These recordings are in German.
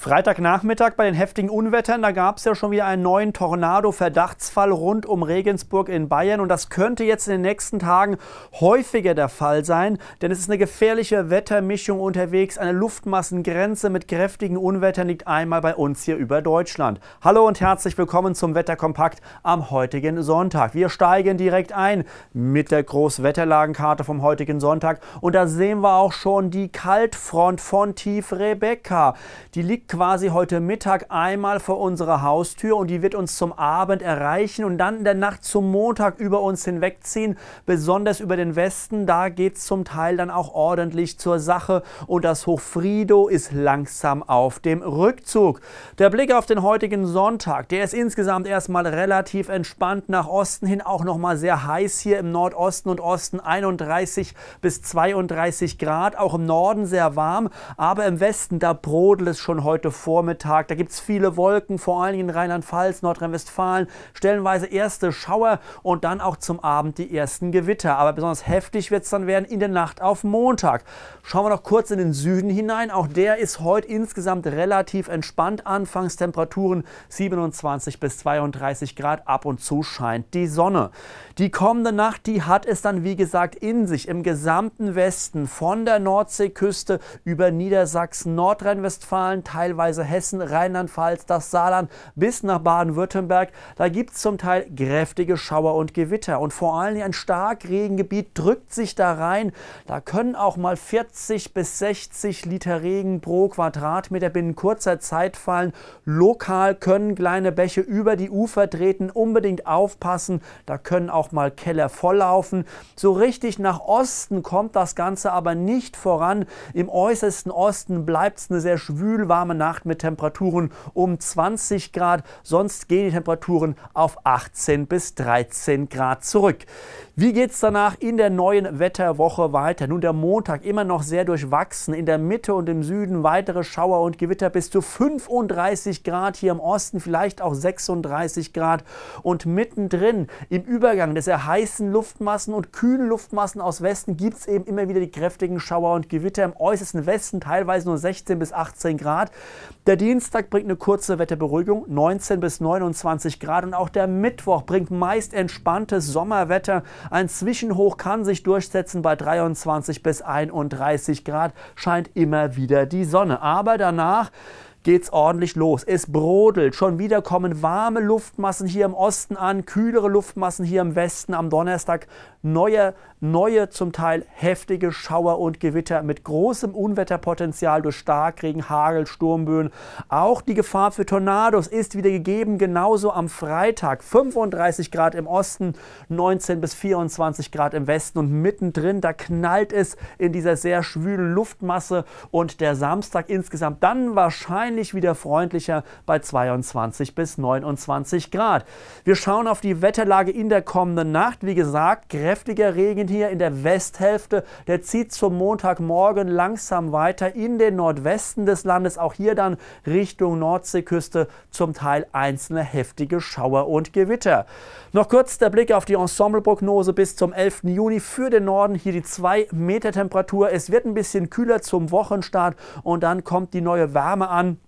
Freitagnachmittag bei den heftigen Unwettern, da gab es ja schon wieder einen neuen Tornado-Verdachtsfall rund um Regensburg in Bayern. Und das könnte jetzt in den nächsten Tagen häufiger der Fall sein, denn es ist eine gefährliche Wettermischung unterwegs. Eine Luftmassengrenze mit kräftigen Unwettern liegt einmal bei uns hier über Deutschland. Hallo und herzlich willkommen zum Wetterkompakt am heutigen Sonntag. Wir steigen direkt ein mit der Großwetterlagenkarte vom heutigen Sonntag. Und da sehen wir auch schon die Kaltfront von Tief Rebecca. Die liegt quasi heute Mittag einmal vor unserer Haustür und die wird uns zum Abend erreichen und dann in der Nacht zum Montag über uns hinwegziehen, besonders über den Westen. Da geht es zum Teil dann auch ordentlich zur Sache und das Hochfrido ist langsam auf dem Rückzug. Der Blick auf den heutigen Sonntag, der ist insgesamt erstmal relativ entspannt nach Osten hin, auch nochmal sehr heiß hier im Nordosten und Osten 31 bis 32 Grad, auch im Norden sehr warm, aber im Westen, da brodelt es schon heute heute Vormittag. Da gibt es viele Wolken, vor allen Dingen in Rheinland-Pfalz, Nordrhein-Westfalen. Stellenweise erste Schauer und dann auch zum Abend die ersten Gewitter. Aber besonders heftig wird es dann werden in der Nacht auf Montag. Schauen wir noch kurz in den Süden hinein. Auch der ist heute insgesamt relativ entspannt. Anfangstemperaturen 27 bis 32 Grad. Ab und zu scheint die Sonne. Die kommende Nacht, die hat es dann wie gesagt in sich. Im gesamten Westen von der Nordseeküste über Niedersachsen, Nordrhein-Westfalen, teilweise teilweise Hessen, Rheinland-Pfalz, das Saarland bis nach Baden-Württemberg. Da gibt es zum Teil kräftige Schauer und Gewitter. Und vor allem ein Starkregengebiet drückt sich da rein. Da können auch mal 40 bis 60 Liter Regen pro Quadratmeter binnen kurzer Zeit fallen. Lokal können kleine Bäche über die Ufer treten. Unbedingt aufpassen. Da können auch mal Keller volllaufen. So richtig nach Osten kommt das Ganze aber nicht voran. Im äußersten Osten bleibt es eine sehr schwül warme Nacht mit Temperaturen um 20 Grad. Sonst gehen die Temperaturen auf 18 bis 13 Grad zurück. Wie geht es danach in der neuen Wetterwoche weiter? Nun, der Montag immer noch sehr durchwachsen. In der Mitte und im Süden weitere Schauer und Gewitter bis zu 35 Grad, hier im Osten vielleicht auch 36 Grad. Und mittendrin im Übergang des sehr heißen Luftmassen und kühlen Luftmassen aus Westen gibt es eben immer wieder die kräftigen Schauer und Gewitter. Im äußersten Westen teilweise nur 16 bis 18 Grad. Der Dienstag bringt eine kurze Wetterberuhigung, 19 bis 29 Grad. Und auch der Mittwoch bringt meist entspanntes Sommerwetter. Ein Zwischenhoch kann sich durchsetzen bei 23 bis 31 Grad, scheint immer wieder die Sonne. Aber danach geht es ordentlich los. Es brodelt. Schon wieder kommen warme Luftmassen hier im Osten an, kühlere Luftmassen hier im Westen. Am Donnerstag neue, neue zum Teil heftige Schauer und Gewitter mit großem Unwetterpotenzial durch Starkregen, Hagel, Sturmböen. Auch die Gefahr für Tornados ist wieder gegeben, genauso am Freitag. 35 Grad im Osten, 19 bis 24 Grad im Westen und mittendrin, da knallt es in dieser sehr schwülen Luftmasse und der Samstag insgesamt dann wahrscheinlich wahrscheinlich wieder freundlicher bei 22 bis 29 Grad. Wir schauen auf die Wetterlage in der kommenden Nacht. Wie gesagt, kräftiger Regen hier in der Westhälfte. Der zieht zum Montagmorgen langsam weiter in den Nordwesten des Landes. Auch hier dann Richtung Nordseeküste zum Teil einzelne heftige Schauer und Gewitter. Noch kurz der Blick auf die Ensembleprognose bis zum 11. Juni für den Norden. Hier die 2 Meter Temperatur. Es wird ein bisschen kühler zum Wochenstart und dann kommt die neue Wärme an.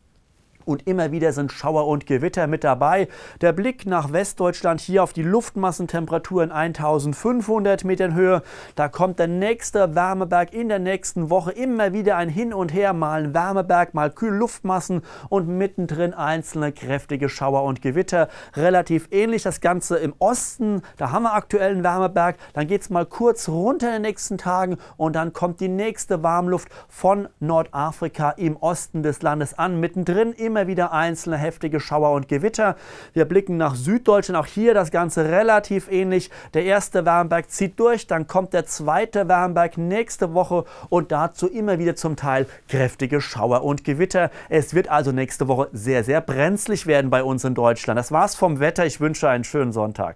Und immer wieder sind Schauer und Gewitter mit dabei. Der Blick nach Westdeutschland hier auf die Luftmassentemperatur in 1500 Metern Höhe. Da kommt der nächste Wärmeberg in der nächsten Woche. Immer wieder ein Hin und Her, mal ein Wärmeberg, mal Kühlluftmassen und mittendrin einzelne kräftige Schauer und Gewitter. Relativ ähnlich das Ganze im Osten. Da haben wir aktuell einen Wärmeberg. Dann geht es mal kurz runter in den nächsten Tagen und dann kommt die nächste Warmluft von Nordafrika im Osten des Landes an. Mittendrin im immer wieder einzelne heftige Schauer und Gewitter. Wir blicken nach Süddeutschland, auch hier das Ganze relativ ähnlich. Der erste Warmberg zieht durch, dann kommt der zweite Warmberg nächste Woche und dazu immer wieder zum Teil kräftige Schauer und Gewitter. Es wird also nächste Woche sehr, sehr brenzlig werden bei uns in Deutschland. Das war's vom Wetter. Ich wünsche einen schönen Sonntag.